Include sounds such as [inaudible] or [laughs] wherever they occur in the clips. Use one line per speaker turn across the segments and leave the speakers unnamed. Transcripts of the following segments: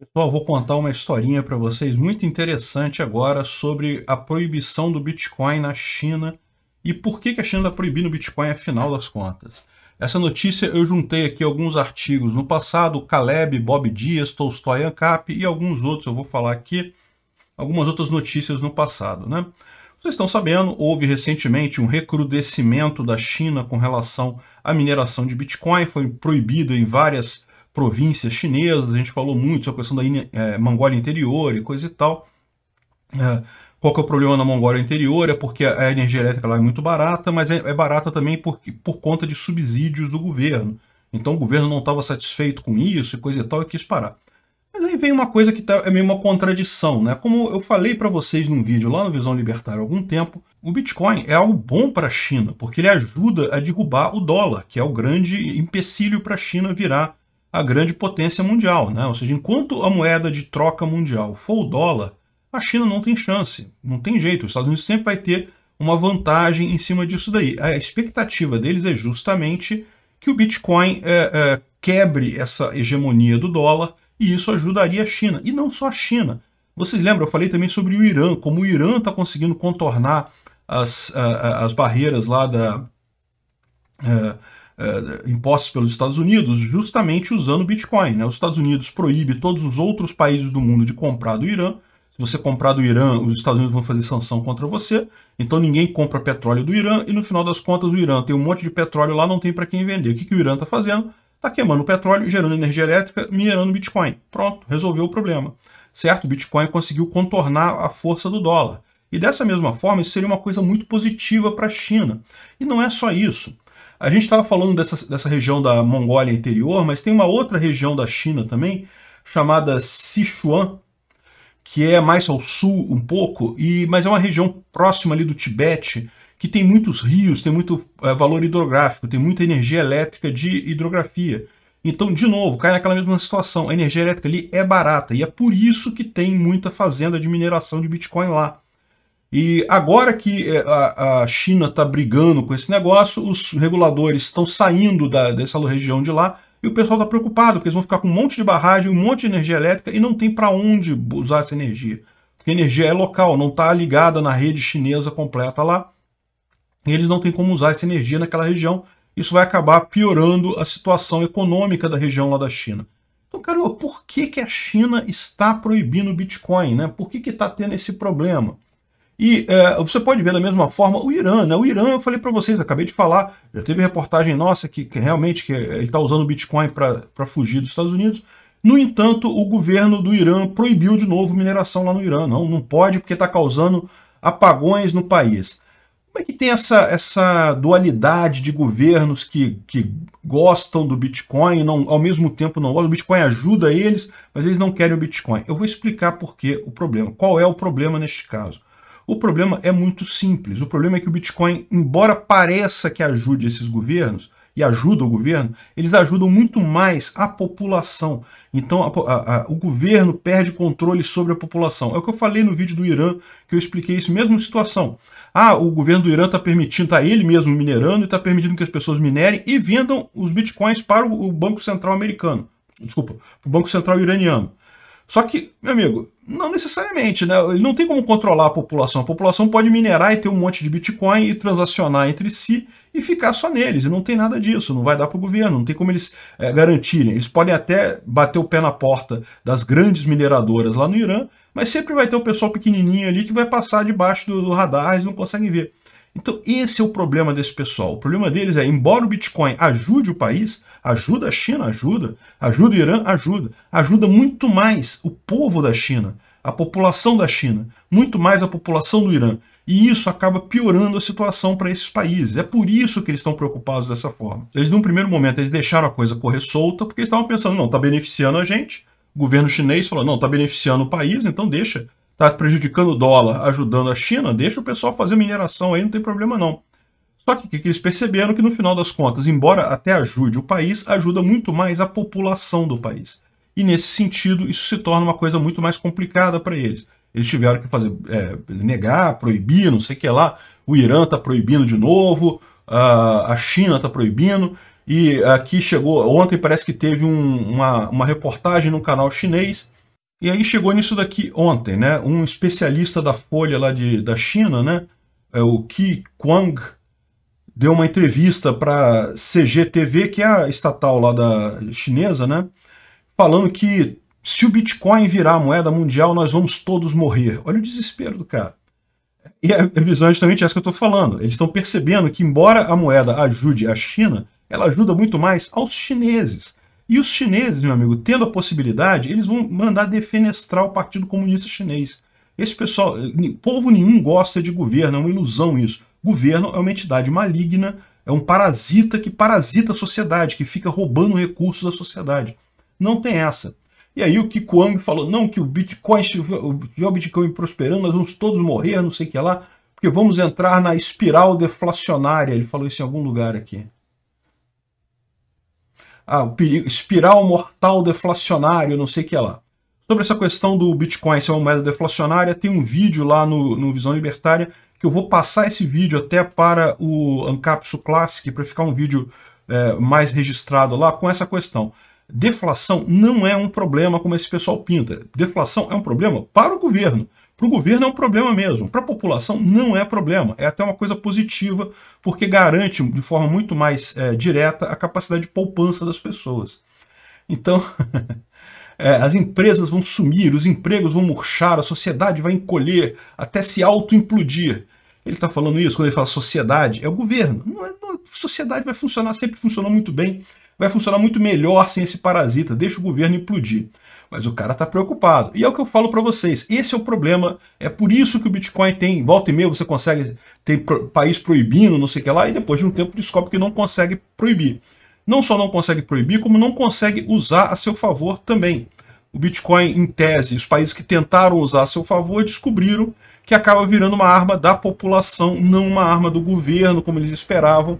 Pessoal, vou contar uma historinha para vocês muito interessante agora sobre a proibição do Bitcoin na China e por que, a China está proibindo o Bitcoin afinal das contas. Essa notícia eu juntei aqui alguns artigos no passado, Caleb, Bob Dias, Tolstoy Ancap e alguns outros, eu vou falar aqui, algumas outras notícias no passado. Né? Vocês estão sabendo, houve recentemente um recrudescimento da China com relação à mineração de Bitcoin, foi proibido em várias províncias chinesas, a gente falou muito sobre a questão da é, Mongólia interior e coisa e tal. É, qual que é o problema na Mongólia interior? É porque a energia elétrica lá é muito barata, mas é, é barata também por, por conta de subsídios do governo. Então o governo não estava satisfeito com isso e coisa e tal e quis parar. Mas aí vem uma coisa que tá, é meio uma contradição, né? Como eu falei para vocês num vídeo lá no Visão Libertária há algum tempo, o Bitcoin é algo bom para a China, porque ele ajuda a derrubar o dólar, que é o grande empecilho para a China virar a grande potência mundial. Né? Ou seja, enquanto a moeda de troca mundial for o dólar, a China não tem chance, não tem jeito. Os Estados Unidos sempre vai ter uma vantagem em cima disso daí. A expectativa deles é justamente que o Bitcoin é, é, quebre essa hegemonia do dólar e isso ajudaria a China. E não só a China. Vocês lembram, eu falei também sobre o Irã, como o Irã está conseguindo contornar as, as barreiras lá da. É, eh, impostos pelos Estados Unidos, justamente usando Bitcoin. Né? Os Estados Unidos proíbe todos os outros países do mundo de comprar do Irã. Se você comprar do Irã, os Estados Unidos vão fazer sanção contra você. Então ninguém compra petróleo do Irã e no final das contas o Irã tem um monte de petróleo lá, não tem para quem vender. O que, que o Irã está fazendo? Está queimando petróleo, gerando energia elétrica, minerando Bitcoin. Pronto, resolveu o problema. Certo? O Bitcoin conseguiu contornar a força do dólar. E dessa mesma forma, isso seria uma coisa muito positiva para a China. E não é só isso. A gente estava falando dessa, dessa região da Mongólia interior, mas tem uma outra região da China também, chamada Sichuan, que é mais ao sul um pouco, e mas é uma região próxima ali do Tibete, que tem muitos rios, tem muito é, valor hidrográfico, tem muita energia elétrica de hidrografia. Então, de novo, cai naquela mesma situação. A energia elétrica ali é barata e é por isso que tem muita fazenda de mineração de Bitcoin lá. E agora que é, a, China está brigando com esse negócio, os reguladores estão saindo da, dessa região de lá e o pessoal está preocupado, porque eles vão ficar com um monte de barragem, um monte de energia elétrica e não tem para onde usar essa energia. Porque a energia é local, não está ligada na rede chinesa completa lá. E eles não têm como usar essa energia naquela região. Isso vai acabar piorando a situação econômica da região lá da China. Então, cara, por que, que a China está proibindo o Bitcoin? Né? Por que está tendo esse problema? E é, você pode ver da mesma forma o Irã, né? O Irã, eu falei para vocês, acabei de falar, já teve reportagem nossa que, que realmente que ele está usando o Bitcoin para fugir dos Estados Unidos. No entanto, o governo do Irã proibiu de novo mineração lá no Irã. Não, não pode porque está causando apagões no país. Como é que tem essa, essa dualidade de governos que, que gostam do Bitcoin, não, ao mesmo tempo não gostam? O Bitcoin ajuda eles, mas eles não querem o Bitcoin. Eu vou explicar por que o problema. Qual é o problema neste caso? O problema é muito simples. O problema é que o Bitcoin, embora pareça que ajude esses governos, e ajuda o governo, eles ajudam muito mais a população. Então a, a, a, o governo perde controle sobre a população. É o que eu falei no vídeo do Irã, que eu expliquei isso, mesma situação. Ah, o governo do Irã está permitindo, está ele mesmo minerando e está permitindo que as pessoas minerem e vendam os bitcoins para o, o Banco Central americano. Desculpa, para o Banco Central iraniano. Só que, meu amigo, não necessariamente, né? Ele não tem como controlar a população. A população pode minerar e ter um monte de Bitcoin e transacionar entre si e ficar só neles. E não tem nada disso, não vai dar para o governo, não tem como eles é, garantirem. Eles podem até bater o pé na porta das grandes mineradoras lá no Irã, mas sempre vai ter o pessoal pequenininho ali que vai passar debaixo do, do radar e não conseguem ver. Então, esse é o problema desse pessoal. O problema deles é, embora o Bitcoin ajude o país, ajuda a China, ajuda, ajuda o Irã, ajuda, ajuda muito mais o povo da China, a população da China, muito mais a população do Irã. E isso acaba piorando a situação para esses países. É por isso que eles estão preocupados dessa forma. Eles, num primeiro momento, eles deixaram a coisa correr solta, porque eles estavam pensando, não, está beneficiando a gente. O governo chinês falou, não, está beneficiando o país, então deixa está prejudicando o dólar, ajudando a China, deixa o pessoal fazer mineração aí, não tem problema não. Só que, que eles perceberam que no final das contas, embora até ajude o país, ajuda muito mais a população do país. E nesse sentido, isso se torna uma coisa muito mais complicada para eles. Eles tiveram que fazer é, negar, proibir, não sei o que lá. O Irã está proibindo de novo, a China está proibindo. E aqui chegou, ontem parece que teve um, uma, uma reportagem no canal chinês e aí chegou nisso daqui ontem, né? Um especialista da Folha lá de, da China, né? É o Qi Quang, deu uma entrevista para CGTV, que é a estatal lá da chinesa, né? Falando que se o Bitcoin virar a moeda mundial, nós vamos todos morrer. Olha o desespero do cara. E a visão é justamente essa que eu estou falando. Eles estão percebendo que, embora a moeda ajude a China, ela ajuda muito mais aos chineses. E os chineses, meu amigo, tendo a possibilidade, eles vão mandar defenestrar o Partido Comunista Chinês. Esse pessoal, povo nenhum gosta de governo, é uma ilusão isso. Governo é uma entidade maligna, é um parasita que parasita a sociedade, que fica roubando recursos da sociedade. Não tem essa. E aí o Kiko falou, não, que o Bitcoin, se o, o Bitcoin prosperando, nós vamos todos morrer, não sei o que lá, porque vamos entrar na espiral deflacionária. Ele falou isso em algum lugar aqui ah, o espiral mortal deflacionário, não sei o que lá. Sobre essa questão do Bitcoin ser uma moeda deflacionária, tem um vídeo lá no, no Visão Libertária que eu vou passar esse vídeo até para o Ancapsu Classic para ficar um vídeo é, mais registrado lá com essa questão. Deflação não é um problema como esse pessoal pinta. Deflação é um problema para o governo. Para o governo é um problema mesmo, para a população não é problema, é até uma coisa positiva, porque garante de forma muito mais é, direta a capacidade de poupança das pessoas. Então, [laughs] é, as empresas vão sumir, os empregos vão murchar, a sociedade vai encolher, até se auto-implodir. Ele está falando isso quando ele fala sociedade, é o governo. Não é, não, sociedade vai funcionar, sempre funcionou muito bem, vai funcionar muito melhor sem esse parasita, deixa o governo implodir. Mas o cara está preocupado. E é o que eu falo para vocês. Esse é o problema. É por isso que o Bitcoin tem volta e meia, você consegue ter país proibindo, não sei o que lá, e depois de um tempo descobre que não consegue proibir. Não só não consegue proibir, como não consegue usar a seu favor também. O Bitcoin, em tese, os países que tentaram usar a seu favor descobriram que acaba virando uma arma da população, não uma arma do governo, como eles esperavam.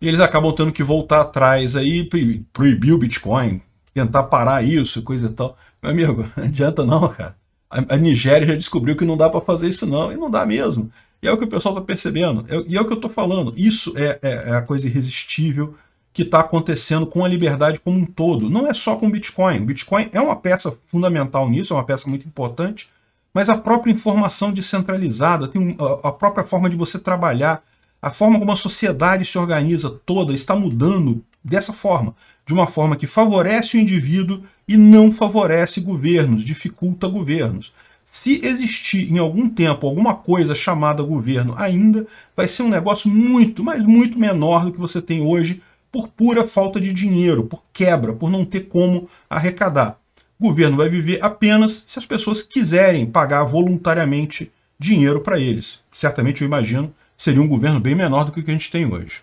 E eles acabam tendo que voltar atrás aí, proibir o Bitcoin, tentar parar isso, coisa e tal. Meu amigo, [laughs] não adianta não, cara. A, a Nigéria já descobriu que não dá para fazer isso não, e não dá mesmo. E é o que o pessoal está percebendo, é, e é o que eu estou falando. Isso é, é, é a coisa irresistível que está acontecendo com a liberdade como um todo. Não é só com o Bitcoin. O Bitcoin é uma peça fundamental nisso, é uma peça muito importante, mas a própria informação descentralizada, tem a própria forma de você trabalhar, a forma como a sociedade se organiza toda está mudando dessa forma, de uma forma que favorece o indivíduo e não favorece governos, dificulta governos. Se existir em algum tempo alguma coisa chamada governo ainda, vai ser um negócio muito, mas muito menor do que você tem hoje por pura falta de dinheiro, por quebra, por não ter como arrecadar. O governo vai viver apenas se as pessoas quiserem pagar voluntariamente dinheiro para eles. Certamente, eu imagino, seria um governo bem menor do que o que a gente tem hoje.